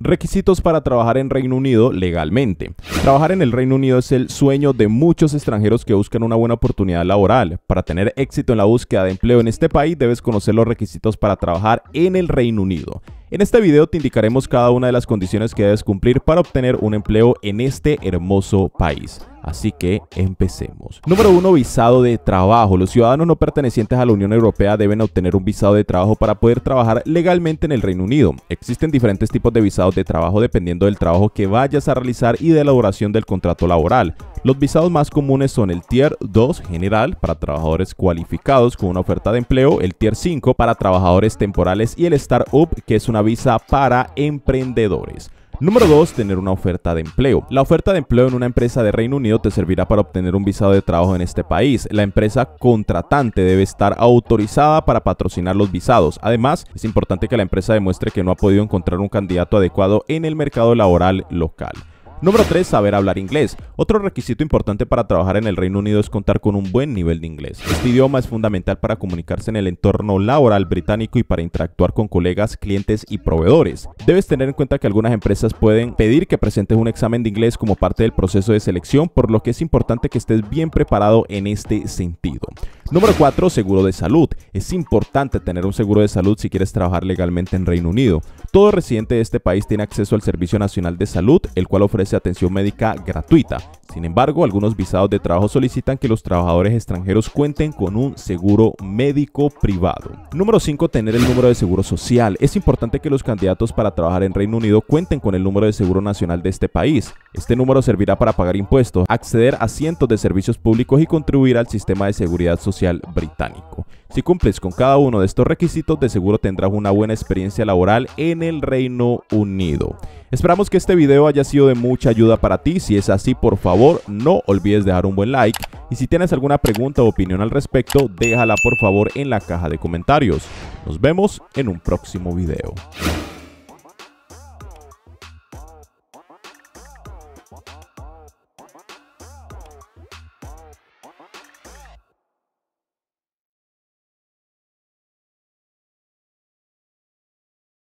Requisitos para trabajar en Reino Unido legalmente. Trabajar en el Reino Unido es el sueño de muchos extranjeros que buscan una buena oportunidad laboral. Para tener éxito en la búsqueda de empleo en este país debes conocer los requisitos para trabajar en el Reino Unido. En este video te indicaremos cada una de las condiciones que debes cumplir para obtener un empleo en este hermoso país. Así que empecemos. Número 1. Visado de trabajo. Los ciudadanos no pertenecientes a la Unión Europea deben obtener un visado de trabajo para poder trabajar legalmente en el Reino Unido. Existen diferentes tipos de visados de trabajo dependiendo del trabajo que vayas a realizar y de la duración del contrato laboral. Los visados más comunes son el Tier 2 general para trabajadores cualificados con una oferta de empleo, el Tier 5 para trabajadores temporales y el Startup que es una visa para emprendedores. Número 2. Tener una oferta de empleo. La oferta de empleo en una empresa de Reino Unido te servirá para obtener un visado de trabajo en este país. La empresa contratante debe estar autorizada para patrocinar los visados. Además, es importante que la empresa demuestre que no ha podido encontrar un candidato adecuado en el mercado laboral local. Número 3. Saber hablar inglés. Otro requisito importante para trabajar en el Reino Unido es contar con un buen nivel de inglés. Este idioma es fundamental para comunicarse en el entorno laboral británico y para interactuar con colegas, clientes y proveedores. Debes tener en cuenta que algunas empresas pueden pedir que presentes un examen de inglés como parte del proceso de selección, por lo que es importante que estés bien preparado en este sentido. Número 4. Seguro de salud. Es importante tener un seguro de salud si quieres trabajar legalmente en Reino Unido. Todo residente de este país tiene acceso al Servicio Nacional de Salud, el cual ofrece de atención médica gratuita. Sin embargo, algunos visados de trabajo solicitan que los trabajadores extranjeros cuenten con un seguro médico privado. Número 5. Tener el número de seguro social. Es importante que los candidatos para trabajar en Reino Unido cuenten con el número de seguro nacional de este país. Este número servirá para pagar impuestos, acceder a cientos de servicios públicos y contribuir al sistema de seguridad social británico. Si cumples con cada uno de estos requisitos, de seguro tendrás una buena experiencia laboral en el Reino Unido. Esperamos que este video haya sido de mucha ayuda para ti. Si es así, por favor, no olvides dejar un buen like. Y si tienes alguna pregunta o opinión al respecto, déjala por favor en la caja de comentarios. Nos vemos en un próximo video.